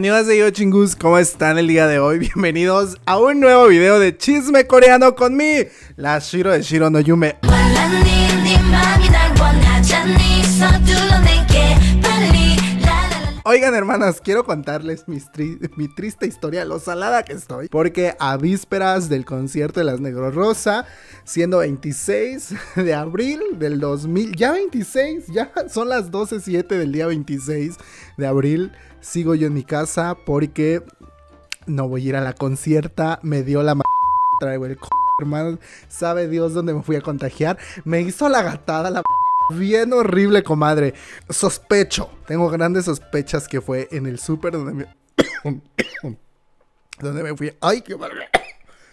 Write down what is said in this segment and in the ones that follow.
de chingus, ¿cómo están el día de hoy? Bienvenidos a un nuevo video de chisme coreano con mí, la Shiro de Shiro no Yume. Oigan, hermanas, quiero contarles mi triste historia, lo salada que estoy. Porque a vísperas del concierto de las Negro Rosa, siendo 26 de abril del 2000, ya 26, ya son las 12.07 del día 26 de abril, sigo yo en mi casa porque no voy a ir a la concierta, me dio la m traigo el c hermano, sabe Dios dónde me fui a contagiar, me hizo la gatada la bien horrible, comadre. Sospecho, tengo grandes sospechas que fue en el súper donde me... donde me fui... ¡Ay, qué barba!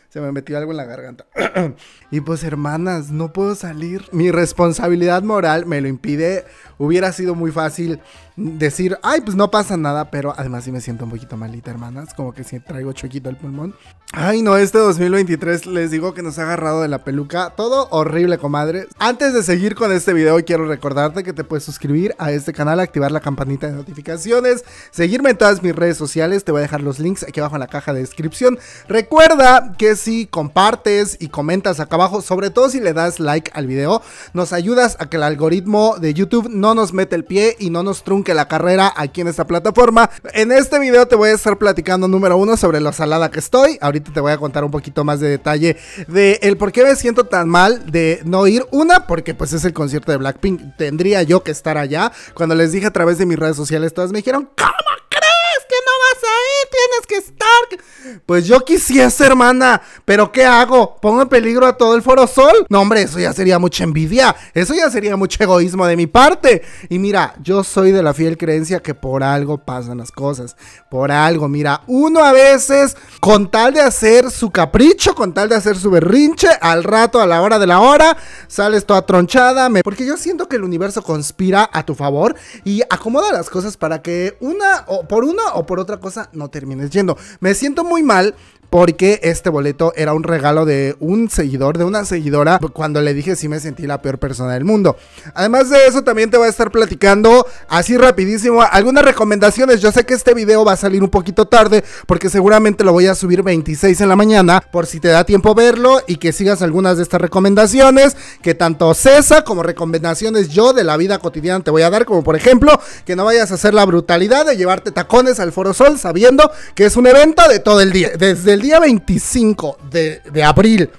se me metió algo en la garganta. y pues hermanas, no puedo salir. Mi responsabilidad moral me lo impide. Hubiera sido muy fácil decir, ay, pues no pasa nada, pero además sí me siento un poquito malita, hermanas, como que si traigo choquito el pulmón. Ay, no, este 2023 les digo que nos ha agarrado de la peluca. Todo horrible, comadre. Antes de seguir con este video, quiero recordarte que te puedes suscribir a este canal, activar la campanita de notificaciones, seguirme en todas mis redes sociales. Te voy a dejar los links aquí abajo en la caja de descripción. Recuerda que es si pues compartes y comentas acá abajo, sobre todo si le das like al video, nos ayudas a que el algoritmo de YouTube no nos mete el pie y no nos trunque la carrera aquí en esta plataforma. En este video te voy a estar platicando número uno sobre lo salada que estoy. Ahorita te voy a contar un poquito más de detalle de el por qué me siento tan mal de no ir. Una, porque pues es el concierto de Blackpink, tendría yo que estar allá. Cuando les dije a través de mis redes sociales, todas me dijeron, ¡cama! que Stark. Pues yo quisiese, hermana. Pero ¿qué hago? ¿Pongo en peligro a todo el Foro Sol? No, hombre, eso ya sería mucha envidia. Eso ya sería mucho egoísmo de mi parte. Y mira, yo soy de la fiel creencia que por algo pasan las cosas. Por algo, mira, uno a veces, con tal de hacer su capricho, con tal de hacer su berrinche, al rato, a la hora de la hora, sales toda tronchada. Porque yo siento que el universo conspira a tu favor y acomoda las cosas para que una, o por una o por otra cosa, no termines me siento muy mal porque este boleto era un regalo de un seguidor, de una seguidora. Cuando le dije, sí me sentí la peor persona del mundo. Además de eso, también te voy a estar platicando así rapidísimo algunas recomendaciones. Yo sé que este video va a salir un poquito tarde porque seguramente lo voy a subir 26 en la mañana por si te da tiempo verlo y que sigas algunas de estas recomendaciones que tanto César como recomendaciones yo de la vida cotidiana te voy a dar, como por ejemplo que no vayas a hacer la brutalidad de llevarte tacones al Foro Sol sabiendo que es un evento de todo el día, desde el día 25 de, abril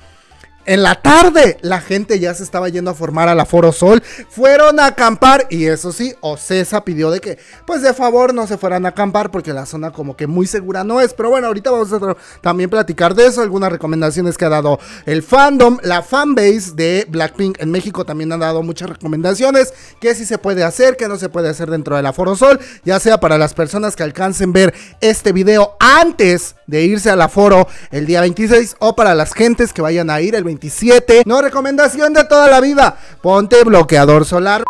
en la tarde la gente ya se estaba yendo a formar a la Foro Sol, fueron a acampar y eso sí, O Ocesa pidió de que, pues de favor no se fueran a acampar porque la zona como que muy segura no es, pero bueno, ahorita vamos a también platicar de eso, algunas recomendaciones que ha dado el fandom, la fanbase de Blackpink en México también han dado muchas recomendaciones, que si se puede hacer, que no se puede hacer dentro de la Foro Sol, ya sea para las personas que alcancen ver este video antes de irse al aforo el día 26 o para las gentes que vayan a ir el 27. No recomendación de toda la vida, ponte bloqueador solar.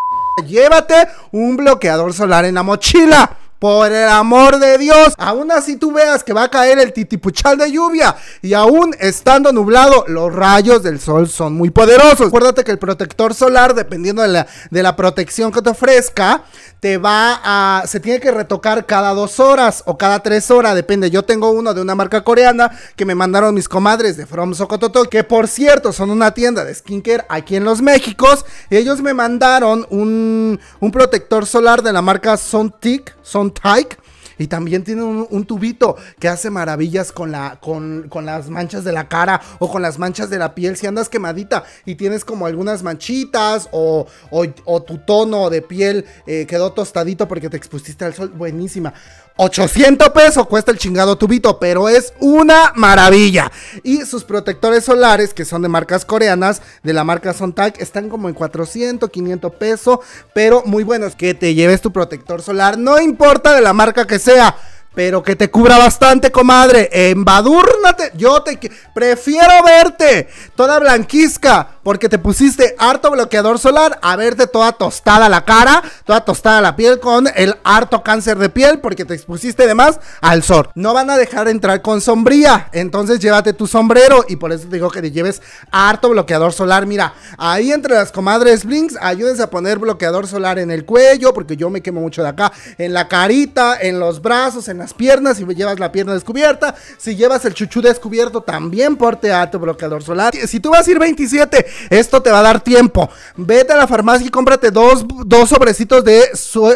Llévate un bloqueador solar en la mochila. Por el amor de Dios, aún así tú veas que va a caer el titipuchal de lluvia y aún estando nublado, los rayos del sol son muy poderosos. Acuérdate que el protector solar, dependiendo de la, de la protección que te ofrezca, te va a, se tiene que retocar cada dos horas o cada tres horas, depende. Yo tengo uno de una marca coreana que me mandaron mis comadres de From Sokototo, que por cierto son una tienda de skincare aquí en los Méxicos ellos me mandaron un, protector solar de la marca Sontic, Son tike Y también tiene un, tubito que hace maravillas con, la, con, las manchas de la cara o con las manchas de la piel. Si andas quemadita y tienes como algunas manchitas o, o, tu tono de piel eh, quedó tostadito porque te expusiste al sol, buenísima. 800 pesos cuesta el chingado tubito, pero es una maravilla. Y sus protectores solares, que son de marcas coreanas, de la marca Sontag, están como en 400, 500 pesos, pero muy buenos. Que te lleves tu protector solar, no importa de la marca que sea. Pero que te cubra bastante, comadre. Embadúrnate. Yo te prefiero verte toda blanquizca porque te pusiste harto bloqueador solar a verte toda tostada la cara, toda tostada la piel con el harto cáncer de piel porque te expusiste además al sol. No van a dejar entrar con sombría, entonces llévate tu sombrero y por eso te digo que te lleves harto bloqueador solar. Mira, ahí entre las comadres Blinks, ayúdense a poner bloqueador solar en el cuello porque yo me quemo mucho de acá, en la carita, en los brazos, en las piernas, si llevas la pierna descubierta, si llevas el chuchu descubierto también porte harto bloqueador solar. Si tú vas a ir 27 esto te va a dar tiempo. Vete a la farmacia y cómprate dos, sobrecitos de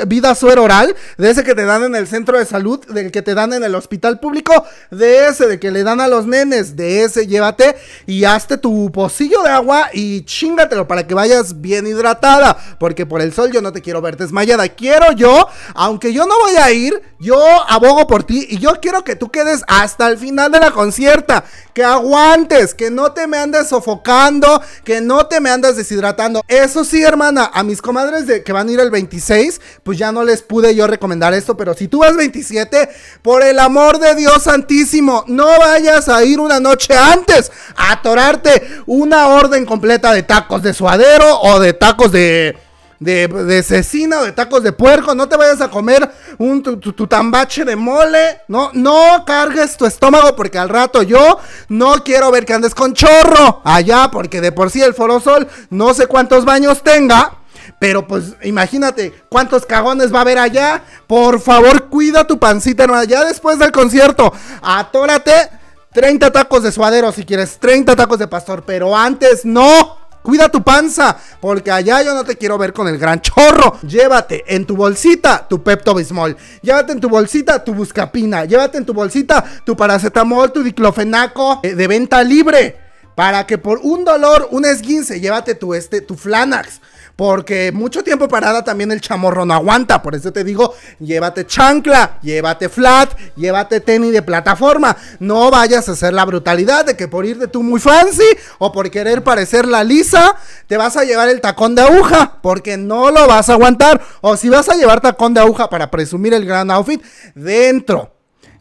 vida suero oral, de ese que te dan en el centro de salud, del que te dan en el hospital público, de ese, de que le dan a los nenes, de ese llévate y hazte tu pocillo de agua y chingatelo para que vayas bien hidratada, porque por el sol yo no te quiero ver desmayada. Quiero yo, aunque yo no voy a ir, yo abogo por ti y yo quiero que tú quedes hasta el final de la concierta que aguantes, que no te me andes sofocando, que no te me andes deshidratando. Eso sí, hermana, a mis comadres de, que van a ir el 26, pues ya no les pude yo recomendar esto, pero si tú vas 27, por el amor de Dios santísimo, no vayas a ir una noche antes a atorarte una orden completa de tacos de suadero o de tacos de de, de, cecina o de tacos de puerco, no te vayas a comer un tu, tambache de mole, no, no cargues tu estómago porque al rato yo no quiero ver que andes con chorro allá, porque de por sí el forosol no sé cuántos baños tenga. Pero pues imagínate cuántos cagones va a haber allá. Por favor, cuida tu pancita, Ya después del concierto, atórate 30 tacos de suadero si quieres, 30 tacos de pastor, pero antes no. Cuida tu panza, porque allá yo no te quiero ver con el gran chorro. Llévate en tu bolsita tu Pepto Bismol, llévate en tu bolsita tu Buscapina, llévate en tu bolsita tu paracetamol, tu diclofenaco eh, de venta libre, para que por un dolor, un esguince, llévate tu este, tu Flanax porque mucho tiempo parada también el chamorro no aguanta. Por eso te digo, llévate chancla, llévate flat, llévate tenis de plataforma. No vayas a hacer la brutalidad de que por irte tú muy fancy o por querer parecer la lisa, te vas a llevar el tacón de aguja. Porque no lo vas a aguantar. O si vas a llevar tacón de aguja para presumir el gran outfit, dentro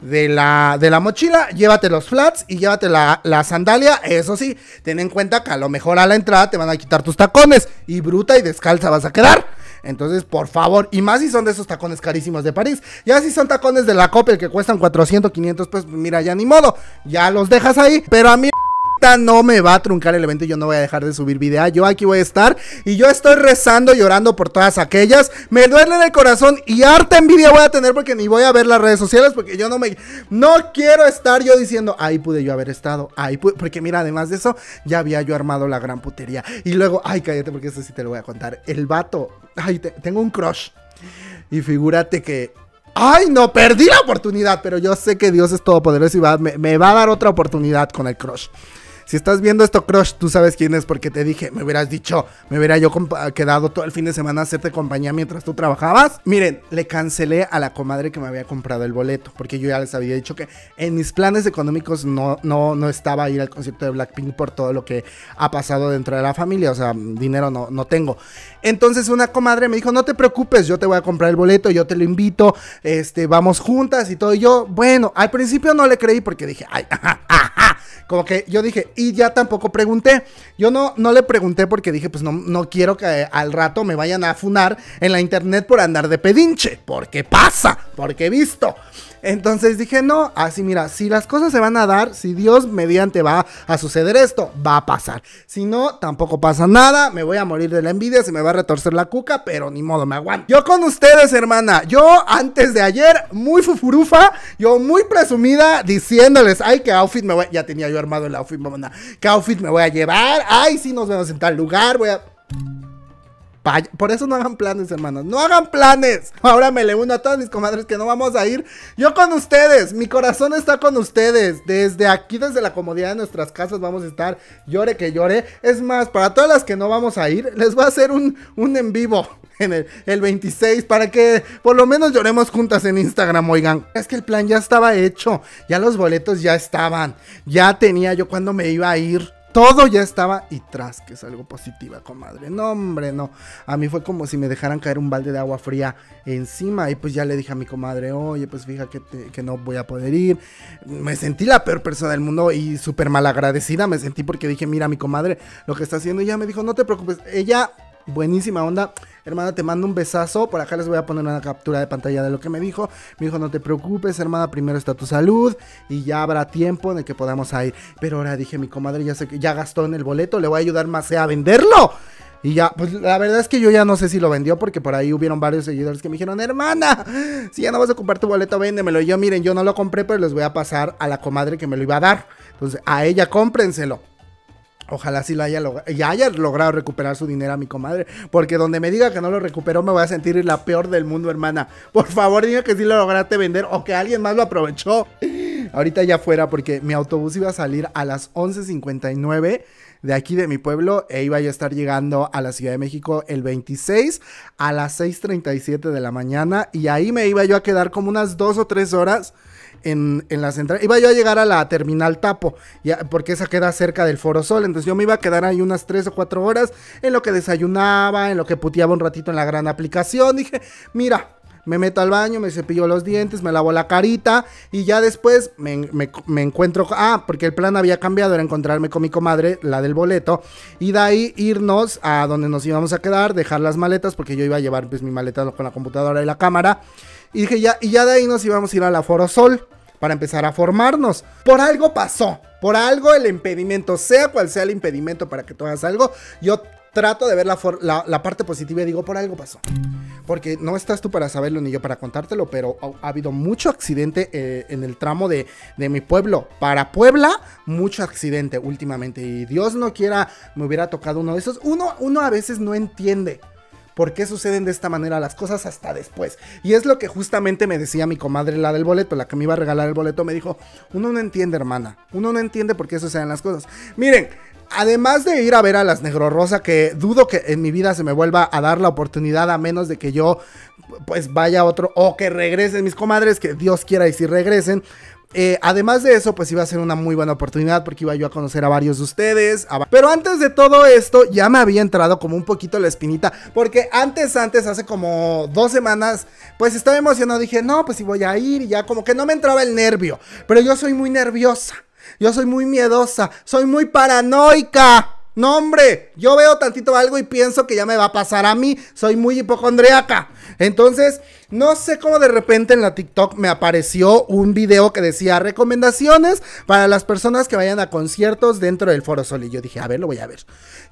de la, de la mochila, llévate los flats y llévate la, sandalia. Eso sí, ten en cuenta que a lo mejor a la entrada te van a quitar tus tacones y bruta y descalza vas a quedar. Entonces, por favor, y más si son de esos tacones carísimos de París. Ya si son tacones de la el que cuestan 400, 500 pues mira, ya ni modo, ya los dejas ahí. Pero a mí no me va a truncar el evento yo no voy a dejar de subir video. Yo aquí voy a estar y yo estoy rezando, llorando por todas aquellas. Me duele en el corazón y harta envidia voy a tener porque ni voy a ver las redes sociales porque yo no me... No quiero estar yo diciendo, ahí pude yo haber estado, ahí pude... Porque mira, además de eso, ya había yo armado la gran putería. Y luego, ay, cállate porque eso sí te lo voy a contar. El vato, ay, tengo un crush. Y figúrate que Ay, no, perdí la oportunidad, pero yo sé que Dios es todopoderoso y me, va a dar otra oportunidad con el crush si estás viendo esto, Crush, tú sabes quién es porque te dije, me hubieras dicho, me hubiera yo quedado todo el fin de semana a hacerte compañía mientras tú trabajabas. Miren, le cancelé a la comadre que me había comprado el boleto porque yo ya les había dicho que en mis planes económicos no, no, no estaba ir al concierto de Blackpink por todo lo que ha pasado dentro de la familia, o sea, dinero no, no tengo. Entonces una comadre me dijo, no te preocupes, yo te voy a comprar el boleto, yo te lo invito, este, vamos juntas y todo. Y yo, bueno, al principio no le creí porque dije, ay, ajá, ajá ah, ah, ah, como que yo dije, y ya tampoco pregunté. Yo no, no le pregunté porque dije, pues no, no quiero que al rato me vayan a funar en la internet por andar de pedinche. Porque pasa, porque he visto. Entonces dije, no, así mira, si las cosas se van a dar, si Dios mediante va a suceder esto, va a pasar. Si no, tampoco pasa nada, me voy a morir de la envidia, se me va a retorcer la cuca, pero ni modo, me aguanto. Yo con ustedes, hermana, yo antes de ayer, muy fufurufa, yo muy presumida, diciéndoles, ay, qué outfit me voy, ya tenía yo armado el outfit, mamá, que outfit me voy a llevar, ay, si nos vemos en tal lugar, voy a por eso no hagan planes, hermanos, No hagan planes. Ahora me le uno a todas mis comadres que no vamos a ir. Yo con ustedes. Mi corazón está con ustedes. Desde aquí, desde la comodidad de nuestras casas, vamos a estar. Llore que llore. Es más, para todas las que no vamos a ir, les voy a hacer un, un en vivo en el, el 26 para que por lo menos lloremos juntas en Instagram, oigan. Es que el plan ya estaba hecho. Ya los boletos ya estaban. Ya tenía yo cuando me iba a ir todo ya estaba y tras, que es algo positiva, comadre. No, hombre, no. A mí fue como si me dejaran caer un balde de agua fría encima. Y pues ya le dije a mi comadre, oye, pues fíjate que, que, no voy a poder ir. Me sentí la peor persona del mundo y súper malagradecida me sentí porque dije, mira, mi comadre, lo que está haciendo. Y ella me dijo, no te preocupes, ella Buenísima onda. Hermana, te mando un besazo. Por acá les voy a poner una captura de pantalla de lo que me dijo. Me dijo, no te preocupes, hermana, primero está tu salud y ya habrá tiempo en el que podamos ir. Pero ahora dije, mi comadre ya, se, ya gastó en el boleto, le voy a ayudar más ¿eh? a venderlo. Y ya, pues la verdad es que yo ya no sé si lo vendió porque por ahí hubieron varios seguidores que me dijeron, hermana, si ya no vas a comprar tu boleto, véndemelo. Y yo, miren, yo no lo compré, pero les voy a pasar a la comadre que me lo iba a dar. Entonces, a ella cómprenselo. Ojalá sí lo haya logrado, ya haya logrado recuperar su dinero a mi comadre. Porque donde me diga que no lo recuperó, me voy a sentir la peor del mundo, hermana. Por favor, diga que sí lo lograste vender o que alguien más lo aprovechó. Ahorita ya fuera, porque mi autobús iba a salir a las 11.59 de aquí de mi pueblo e iba a estar llegando a la Ciudad de México el 26 a las 6.37 de la mañana. Y ahí me iba yo a quedar como unas dos o tres horas en, la central. Iba yo a llegar a la terminal Tapo, ya, porque esa queda cerca del Foro Sol. Entonces yo me iba a quedar ahí unas 3 o 4 horas en lo que desayunaba, en lo que puteaba un ratito en la gran aplicación. Dije, mira, me meto al baño, me cepillo los dientes, me lavo la carita y ya después me, encuentro... Ah, porque el plan había cambiado, era encontrarme con mi comadre, la del boleto, y de ahí irnos a donde nos íbamos a quedar, dejar las maletas, porque yo iba a llevar pues mi maleta con la computadora y la cámara. Y dije, ya, y ya de ahí nos íbamos a ir la foro Sol para empezar a formarnos. Por algo pasó, por algo el impedimento, sea cual sea el impedimento para que tú hagas algo, yo trato de ver la, la, parte positiva y digo, por algo pasó. Porque no estás tú para saberlo ni yo para contártelo, pero ha, habido mucho accidente eh, en el tramo de, mi pueblo. Para Puebla, mucho accidente últimamente. Y Dios no quiera, me hubiera tocado uno de esos. Uno, uno a veces no entiende por qué suceden de esta manera las cosas hasta después. Y es lo que justamente me decía mi comadre, la del boleto, la que me iba a regalar el boleto, me dijo, uno no entiende hermana, uno no entiende por qué suceden las cosas. Miren, además de ir a ver a las Negro Rosa, que dudo que en mi vida se me vuelva a dar la oportunidad a menos de que yo pues vaya a otro o que regresen mis comadres, que Dios quiera y si regresen, eh, además de eso, pues iba a ser una muy buena oportunidad porque iba yo a conocer a varios de ustedes. Pero antes de todo esto, ya me había entrado como un poquito la espinita. Porque antes, antes, hace como dos semanas, pues estaba emocionado. Dije, no, pues si voy a ir y ya como que no me entraba el nervio. Pero yo soy muy nerviosa. Yo soy muy miedosa. Soy muy paranoica. No, hombre, yo veo tantito algo y pienso que ya me va a pasar a mí. Soy muy hipocondriaca. Entonces, no sé cómo de repente en la TikTok me apareció un video que decía recomendaciones para las personas que vayan a conciertos dentro del Foro Sol. Y yo dije, a ver, lo voy a ver.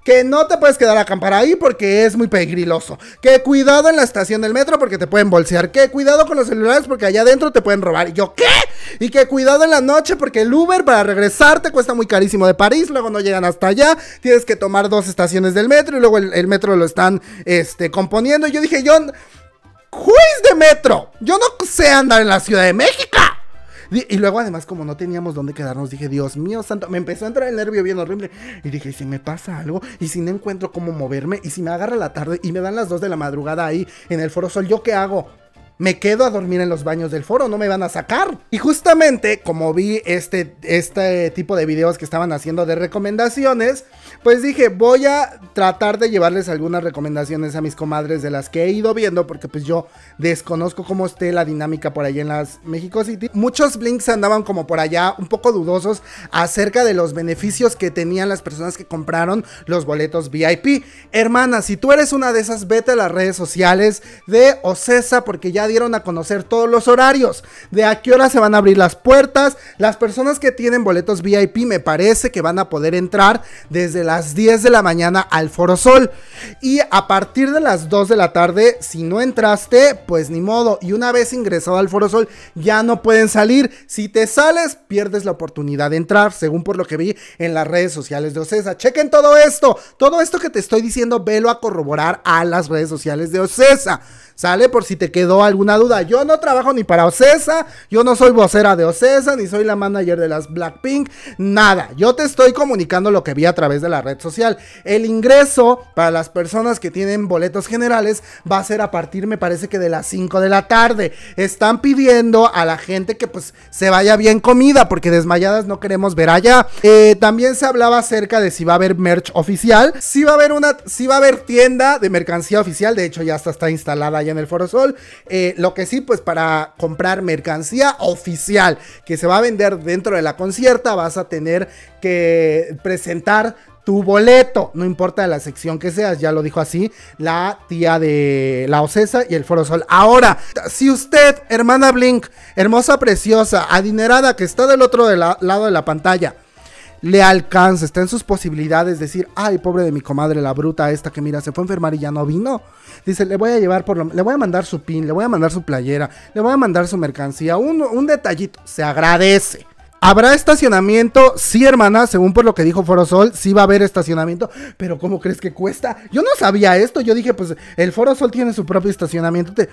Que no te puedes quedar a acampar ahí porque es muy peligroso Que cuidado en la estación del metro porque te pueden bolsear. Que cuidado con los celulares porque allá adentro te pueden robar. Y yo, ¿qué? Y que cuidado en la noche porque el Uber para regresar te cuesta muy carísimo de París. Luego no llegan hasta allá. Tienes que tomar dos estaciones del metro y luego el, metro lo están este, componiendo. Y yo dije, yo quiz de metro. Yo no sé andar en la Ciudad de México. Y luego además como no teníamos dónde quedarnos, dije, Dios mío santo, me empezó a entrar el nervio bien horrible. Y dije, ¿y si me pasa algo? ¿Y si no encuentro cómo moverme? ¿Y si me agarra la tarde y me dan las 2 de la madrugada ahí en el Foro Sol? ¿Yo qué hago? me quedo a dormir en los baños del foro, no me van a sacar. Y justamente como vi este, este tipo de videos que estaban haciendo de recomendaciones, pues dije, voy a tratar de llevarles algunas recomendaciones a mis comadres de las que he ido viendo, porque pues yo desconozco cómo esté la dinámica por allá en las Mexico City. Muchos blinks andaban como por allá un poco dudosos acerca de los beneficios que tenían las personas que compraron los boletos VIP. Hermana, si tú eres una de esas, vete a las redes sociales de Ocesa, porque ya dieron a conocer todos los horarios, de a qué hora se van a abrir las puertas. Las personas que tienen boletos VIP me parece que van a poder entrar desde las 10 de la mañana al Foro Sol. Y a partir de las 2 de la tarde, si no entraste, pues ni modo. Y una vez ingresado al Foro Sol, ya no pueden salir. Si te sales, pierdes la oportunidad de entrar, según por lo que vi en las redes sociales de Ocesa. Chequen todo esto. Todo esto que te estoy diciendo, velo a corroborar a las redes sociales de Ocesa. ¿Sale? Por si te quedó algo una duda, yo no trabajo ni para Ocesa, yo no soy vocera de Ocesa, ni soy la manager de las Blackpink, nada. Yo te estoy comunicando lo que vi a través de la red social. El ingreso para las personas que tienen boletos generales va a ser a partir, me parece que de las 5 de la tarde. Están pidiendo a la gente que pues se vaya bien comida, porque desmayadas no queremos ver allá. Eh, también se hablaba acerca de si va a haber merch oficial, si va a haber una, si va a haber tienda de mercancía oficial, de hecho ya hasta está instalada allá en el Foro Sol. Eh, lo que sí, pues para comprar mercancía oficial que se va a vender dentro de la concierta, vas a tener que presentar tu boleto, no importa la sección que seas, ya lo dijo así la tía de la Ocesa y el Foro Sol. Ahora, si usted, hermana Blink, hermosa, preciosa, adinerada que está del otro lado de la pantalla, le alcanza, está en sus posibilidades decir, ay, pobre de mi comadre, la bruta esta que mira, se fue a enfermar y ya no vino. Dice, le voy a llevar por lo, le voy a mandar su pin, le voy a mandar su playera, le voy a mandar su mercancía, un, un detallito, se agradece. ¿Habrá estacionamiento? Sí, hermana, según por lo que dijo Forosol, sí va a haber estacionamiento, pero ¿cómo crees que cuesta? Yo no sabía esto, yo dije, pues el Forosol tiene su propio estacionamiento. Te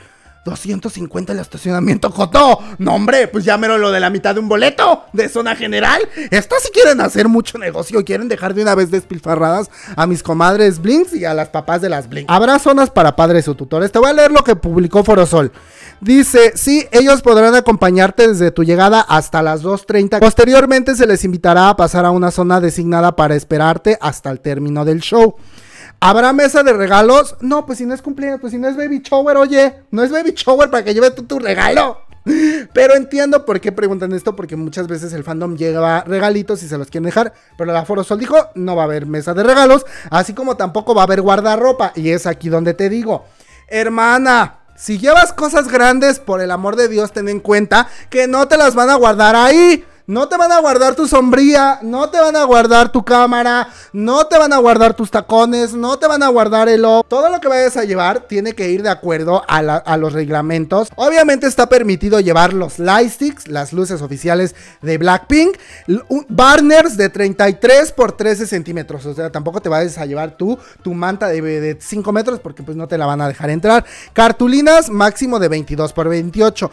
250 el estacionamiento Joto. No, hombre, pues ya lo de la mitad de un boleto de zona general. Estas si sí quieren hacer mucho negocio quieren dejar de una vez despilfarradas a mis comadres Blinks y a las papás de las Blinks. Habrá zonas para padres o tutores. Te voy a leer lo que publicó Forosol. Dice, sí, ellos podrán acompañarte desde tu llegada hasta las 2.30. Posteriormente se les invitará a pasar a una zona designada para esperarte hasta el término del show. ¿Habrá mesa de regalos? No, pues si no es cumpleaños, pues si no es baby shower, oye, no es baby shower para que lleve tú tu regalo. Pero entiendo por qué preguntan esto, porque muchas veces el fandom lleva regalitos y se los quieren dejar, pero la Forosol Sol dijo, no va a haber mesa de regalos, así como tampoco va a haber guardarropa, y es aquí donde te digo, hermana, si llevas cosas grandes, por el amor de Dios, ten en cuenta que no te las van a guardar ahí. No te van a guardar tu sombría, no te van a guardar tu cámara, no te van a guardar tus tacones, no te van a guardar el o Todo lo que vayas a llevar tiene que ir de acuerdo a, los reglamentos. Obviamente está permitido llevar los lightsticks, las luces oficiales de Blackpink, banners de 33 por 13 centímetros. O sea, tampoco te vayas a llevar tú tu manta de, de 5 metros porque pues no te la van a dejar entrar. Cartulinas máximo de 22 por 28.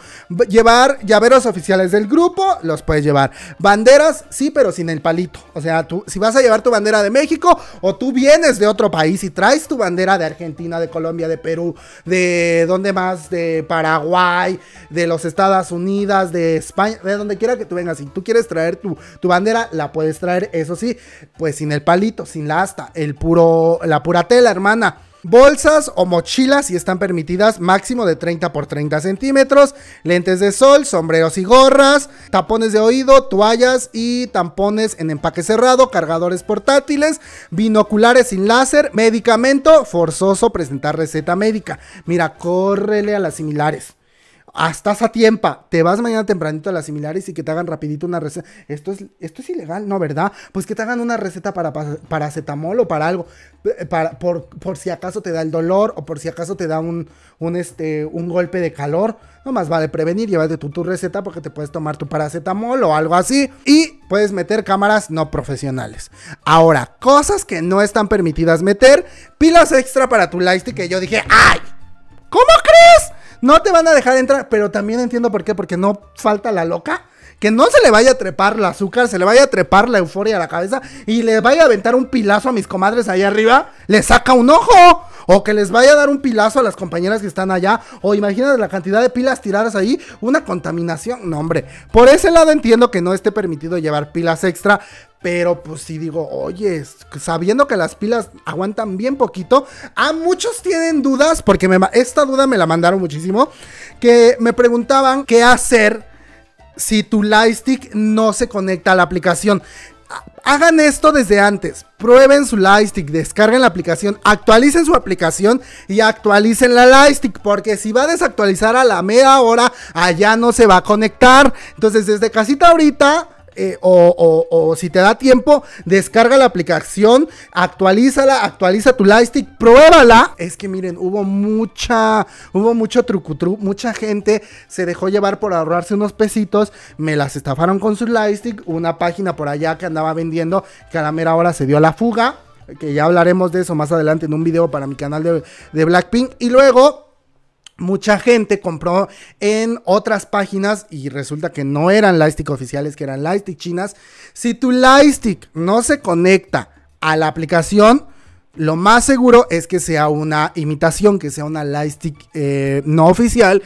Llevar llaveros oficiales del grupo, los puedes llevar Banderas, sí, pero sin el palito. O sea, tú, si vas a llevar tu bandera de México o tú vienes de otro país y traes tu bandera de Argentina, de Colombia, de Perú, de donde más, de Paraguay, de los Estados Unidos, de España, de donde quiera que tú vengas. Si tú quieres traer tu, tu bandera, la puedes traer, eso sí, pues sin el palito, sin la asta, el puro, la pura tela, hermana. Bolsas o mochilas si están permitidas, máximo de 30 por 30 centímetros. Lentes de sol, sombreros y gorras, tapones de oído, toallas y tampones en empaque cerrado, cargadores portátiles, binoculares sin láser, medicamento, forzoso presentar receta médica. Mira, córrele a las similares estás a tiempo, te vas mañana tempranito a las similares y que te hagan rapidito una receta. Esto es, esto es ilegal, ¿no? ¿Verdad? Pues que te hagan una receta para paracetamol o para algo, eh, para, por, si acaso te da el dolor o por si acaso te da un, un, este, un golpe de calor. Nomás vale prevenir, llévate tú tu receta porque te puedes tomar tu paracetamol o algo así. Y puedes meter cámaras no profesionales. Ahora, cosas que no están permitidas meter, pilas extra para tu lightstick que yo dije, ¡ay! ¿Cómo crees? No te van a dejar entrar, pero también entiendo por qué, porque no falta la loca. Que no se le vaya a trepar la azúcar, se le vaya a trepar la euforia a la cabeza y le vaya a aventar un pilazo a mis comadres ahí arriba, le saca un ojo. O que les vaya a dar un pilazo a las compañeras que están allá. O imagínate la cantidad de pilas tiradas ahí, una contaminación. No, hombre. Por ese lado entiendo que no esté permitido llevar pilas extra. Pero pues si digo, oye, sabiendo que las pilas aguantan bien poquito, a muchos tienen dudas, porque me, esta duda me la mandaron muchísimo, que me preguntaban qué hacer si tu lightstick no se conecta a la aplicación. Hagan esto desde antes, prueben su lightstick, descarguen la aplicación, actualicen su aplicación y actualicen la lightstick, porque si va a desactualizar a la media hora, allá no se va a conectar. Entonces desde casita ahorita eh, o, si te da tiempo, descarga la aplicación, actualízala, actualiza tu lightstick, pruébala. Es que miren, hubo mucha, hubo mucho trucutru, mucha gente se dejó llevar por ahorrarse unos pesitos, me las estafaron con su lightstick, una página por allá que andaba vendiendo, que a la mera hora se dio la fuga, que ya hablaremos de eso más adelante en un video para mi canal de, de Blackpink, y luego mucha gente compró en otras páginas y resulta que no eran Lightstick oficiales, que eran Lightstick chinas. Si tu Lightstick no se conecta a la aplicación, lo más seguro es que sea una imitación, que sea una Lightstick eh, no oficial.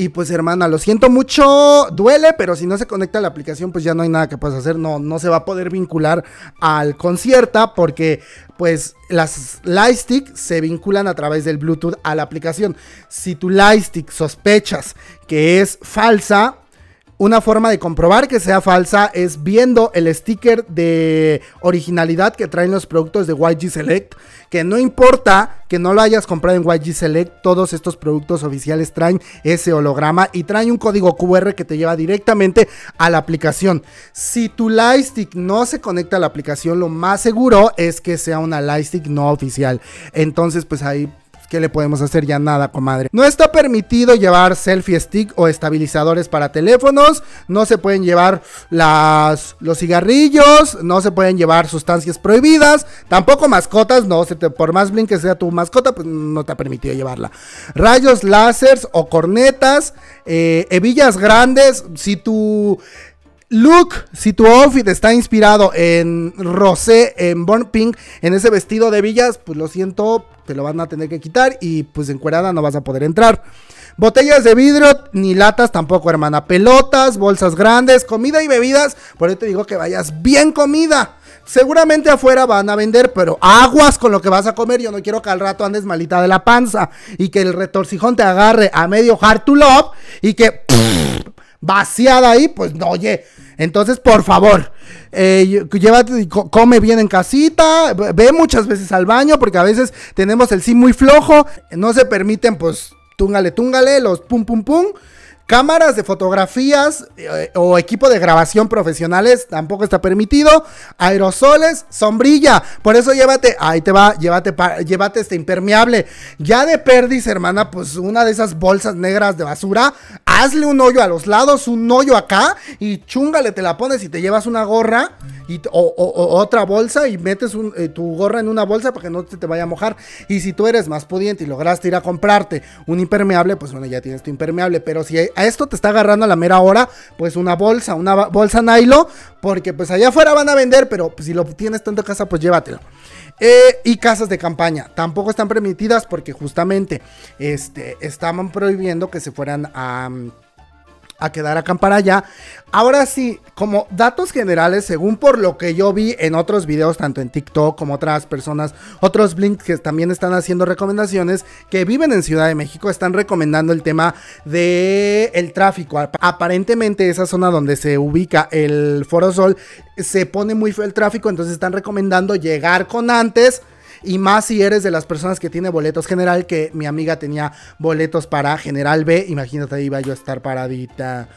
Y pues hermana, lo siento mucho, duele, pero si no se conecta a la aplicación, pues ya no hay nada que puedas hacer, no, no se va a poder vincular al concierta porque pues las Lightstick se vinculan a través del Bluetooth a la aplicación. Si tu Lightstick sospechas que es falsa, una forma de comprobar que sea falsa es viendo el sticker de originalidad que traen los productos de YG Select, que no importa que no lo hayas comprado en YG Select, todos estos productos oficiales traen ese holograma y traen un código QR que te lleva directamente a la aplicación. Si tu Lightstick no se conecta a la aplicación, lo más seguro es que sea una Lightstick no oficial. Entonces, pues ahí ¿Qué le podemos hacer ya nada, comadre? No está permitido llevar selfie stick o estabilizadores para teléfonos. No se pueden llevar los cigarrillos. No se pueden llevar sustancias prohibidas. Tampoco mascotas. No, se te, por más blink que sea tu mascota, pues no te ha permitido llevarla. Rayos láseres o cornetas. Eh, hebillas grandes. Si tú... Look, si tu outfit está inspirado en Rosé, en Born Pink, en ese vestido de villas, pues lo siento, te lo van a tener que quitar y pues encuerada no vas a poder entrar. Botellas de vidrio, ni latas tampoco, hermana. Pelotas, bolsas grandes, comida y bebidas. Por eso te digo que vayas bien comida. Seguramente afuera van a vender, pero aguas con lo que vas a comer. Yo no quiero que al rato andes malita de la panza y que el retorcijón te agarre a medio hard to love y que vaciada ahí, pues no, oye. Entonces, por favor, eh, llévate, come bien en casita, ve muchas veces al baño, porque a veces tenemos el sí muy flojo, no se permiten, pues, túngale, túngale, los pum, pum, pum. Cámaras de fotografías eh, o equipo de grabación profesionales tampoco está permitido. Aerosoles, sombrilla. Por eso llévate, ahí te va, llévate, llévate este impermeable. Ya de perdiz hermana, pues una de esas bolsas negras de basura hazle un hoyo a los lados, un hoyo acá y chungale, te la pones y te llevas una gorra y, o, otra bolsa y metes eh, tu gorra en una bolsa para que no te, vaya a mojar. Y si tú eres más pudiente y lograste ir a comprarte un impermeable, pues bueno, ya tienes tu impermeable. Pero si a esto te está agarrando a la mera hora, pues una bolsa, una bolsa nylon, porque pues allá afuera van a vender, pero pues si lo tienes tanto en casa, pues llévatelo. Eh, y casas de campaña tampoco están permitidas porque justamente este, estaban prohibiendo que se fueran a... Mm, a quedar a acampar allá. Ahora sí, como datos generales, según por lo que yo vi en otros videos, tanto en TikTok como otras personas, otros blinks que también están haciendo recomendaciones, que viven en Ciudad de México, están recomendando el tema de el tráfico. Aparentemente esa zona donde se ubica el Foro Sol se pone muy feo el tráfico, entonces están recomendando llegar con antes y más si eres de las personas que tiene boletos general, que mi amiga tenía boletos para general B, imagínate, ahí iba yo a estar paradita.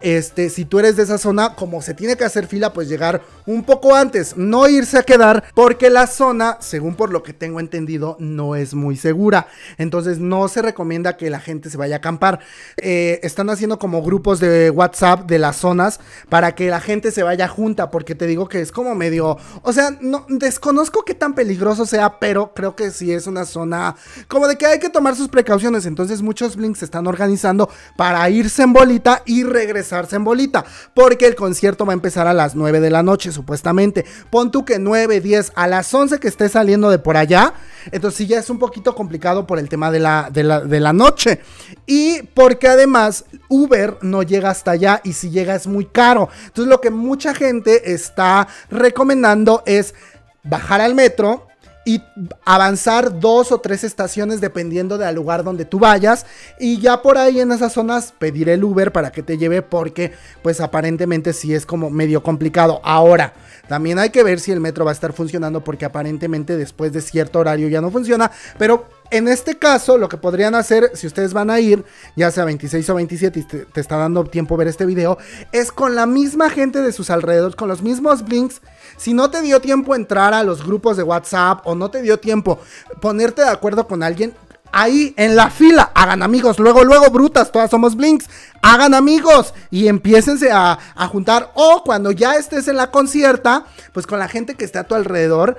Este, si tú eres de esa zona, como se tiene que hacer fila, pues llegar un poco antes, no irse a quedar, porque la zona, según por lo que tengo entendido, no es muy segura. Entonces no se recomienda que la gente se vaya a acampar. Eh, están haciendo como grupos de WhatsApp de las zonas para que la gente se vaya junta, porque te digo que es como medio, o sea, no, desconozco qué tan peligroso sea pero creo que sí es una zona como de que hay que tomar sus precauciones. Entonces muchos Blinks se están organizando para irse en bolita y regresarse en bolita, porque el concierto va a empezar a las 9 de la noche supuestamente. Pon tú que 9, 10, a las 11 que esté saliendo de por allá. Entonces sí ya es un poquito complicado por el tema de la, de la, de la noche. Y porque además Uber no llega hasta allá y si llega es muy caro. Entonces lo que mucha gente está recomendando es bajar al metro, y avanzar dos o tres estaciones dependiendo del lugar donde tú vayas y ya por ahí en esas zonas pedir el Uber para que te lleve porque pues aparentemente sí es como medio complicado. Ahora, también hay que ver si el metro va a estar funcionando porque aparentemente después de cierto horario ya no funciona, pero en este caso, lo que podrían hacer, si ustedes van a ir, ya sea 26 o 27 y te, está dando tiempo ver este video, es con la misma gente de sus alrededores, con los mismos blinks. Si no te dio tiempo entrar a los grupos de WhatsApp o no te dio tiempo ponerte de acuerdo con alguien, ahí en la fila. Hagan amigos. Luego, luego, brutas, todas somos blinks. Hagan amigos y empiécense a, juntar. O cuando ya estés en la concierta, pues con la gente que esté a tu alrededor,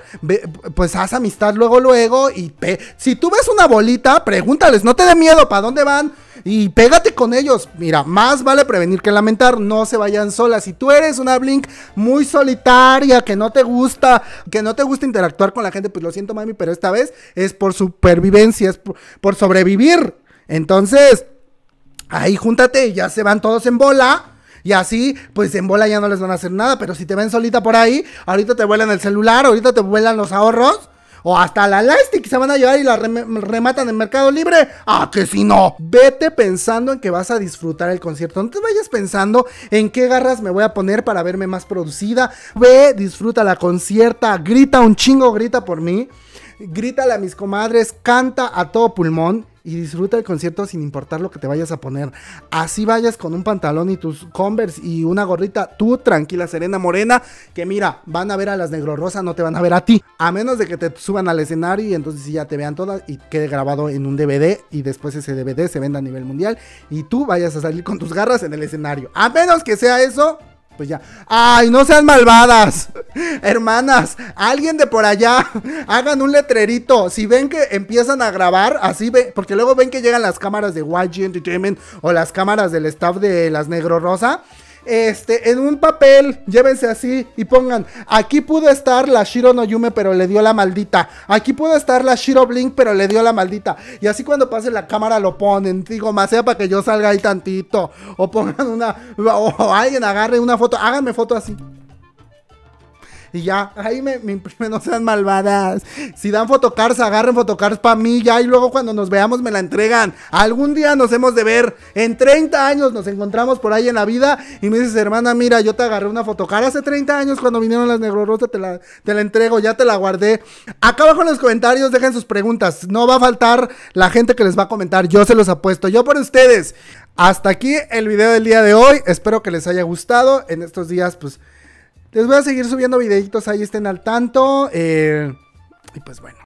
pues haz amistad luego, luego. Y si tú ves una bolita, pregúntales, no te dé miedo, ¿para dónde van? y pégate con ellos. Mira, más vale prevenir que lamentar, no se vayan solas. Si tú eres una Blink muy solitaria, que no te gusta, que no te gusta interactuar con la gente, pues lo siento, mami, pero esta vez es por supervivencia, es por, sobrevivir. Entonces, ahí júntate ya se van todos en bola. Y así, pues en bola ya no les van a hacer nada. Pero si te ven solita por ahí, ahorita te vuelan el celular, ahorita te vuelan los ahorros. O hasta la Elastic se van a llevar y la rematan en Mercado Libre. Ah, que si no. Vete pensando en que vas a disfrutar el concierto. No te vayas pensando en qué garras me voy a poner para verme más producida. Ve, disfruta la concierta, grita un chingo, grita por mí. Grítale a mis comadres, canta a todo pulmón y disfruta el concierto sin importar lo que te vayas a poner. Así vayas con un pantalón y tus Converse y una gorrita, tú tranquila, serena, morena, que mira, van a ver a las negro rosas no te van a ver a ti. A menos de que te suban al escenario y entonces ya te vean todas y quede grabado en un DVD y después ese DVD se venda a nivel mundial y tú vayas a salir con tus garras en el escenario. A menos que sea eso, pues ya. ¡Ay, no sean malvadas! Hermanas, alguien de por allá, hagan un letrerito. Si ven que empiezan a grabar, así ve, porque luego ven que llegan las cámaras de YG Entertainment o las cámaras del staff de las Negro Rosa este, en un papel, llévense así y pongan, aquí pudo estar la Shiro no Yume, pero le dio la maldita. Aquí pudo estar la Shiro Blink, pero le dio la maldita. Y así cuando pase la cámara lo ponen, digo, más sea para que yo salga ahí tantito. O pongan una, o alguien agarre una foto, háganme foto así. Y ya, ahí me, no sean malvadas. Si dan fotocars, agarren fotocars para mí ya. Y luego cuando nos veamos me la entregan. Algún día nos hemos de ver. En 30 años nos encontramos por ahí en la vida. Y me dices, hermana, mira, yo te agarré una fotocar hace 30 años cuando vinieron las negrorosas. Te la, te la entrego, ya te la guardé. Acá abajo en los comentarios dejen sus preguntas. No va a faltar la gente que les va a comentar. Yo se los apuesto. Yo por ustedes. Hasta aquí el video del día de hoy. Espero que les haya gustado. En estos días, pues les voy a seguir subiendo videitos, ahí estén al tanto. Eh, y pues bueno.